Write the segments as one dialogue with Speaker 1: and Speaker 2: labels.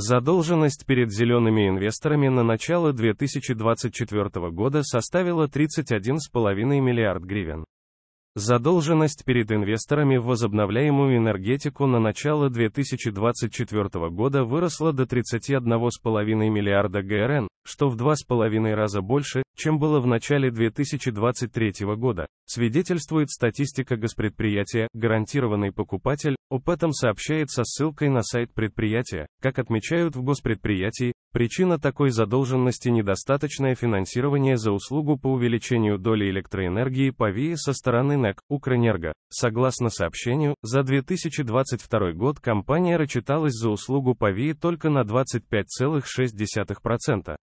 Speaker 1: Задолженность перед зелеными инвесторами на начало 2024 года составила 31,5 миллиард гривен. Задолженность перед инвесторами в возобновляемую энергетику на начало 2024 года выросла до 31,5 миллиарда ГРН, что в 2,5 раза больше, чем было в начале 2023 года, свидетельствует статистика госпредприятия «Гарантированный покупатель», об этом сообщает со ссылкой на сайт предприятия. Как отмечают в госпредприятии, причина такой задолженности – недостаточное финансирование за услугу по увеличению доли электроэнергии по ВИИ со стороны НЭК «Укрэнерго». Согласно сообщению, за 2022 год компания рассчиталась за услугу по ВИИ только на 25,6%.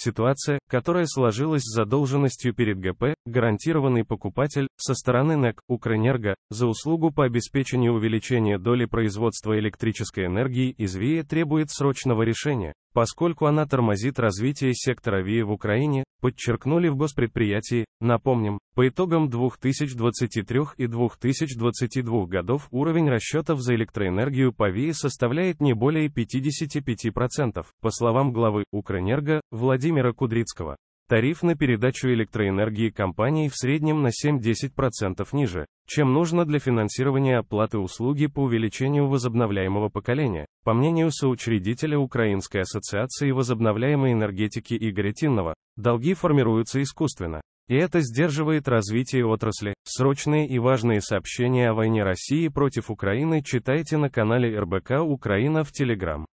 Speaker 1: Ситуация, которая сложилась с задолженностью перед ГП, гарантированный покупатель, со стороны НЭК, Укрэнерго, за услугу по обеспечению увеличения доли производства электрической энергии из ВИЭ требует срочного решения поскольку она тормозит развитие сектора ВИИ в Украине, подчеркнули в госпредприятии. Напомним, по итогам 2023 и 2022 годов уровень расчетов за электроэнергию по ВИИ составляет не более 55%, по словам главы Укрэнерго Владимира Кудрицкого. Тариф на передачу электроэнергии компании в среднем на 7-10% ниже, чем нужно для финансирования оплаты услуги по увеличению возобновляемого поколения, по мнению соучредителя Украинской ассоциации возобновляемой энергетики Игоря Тиннова, долги формируются искусственно. И это сдерживает развитие отрасли. Срочные и важные сообщения о войне России против Украины читайте на канале РБК Украина в Телеграм.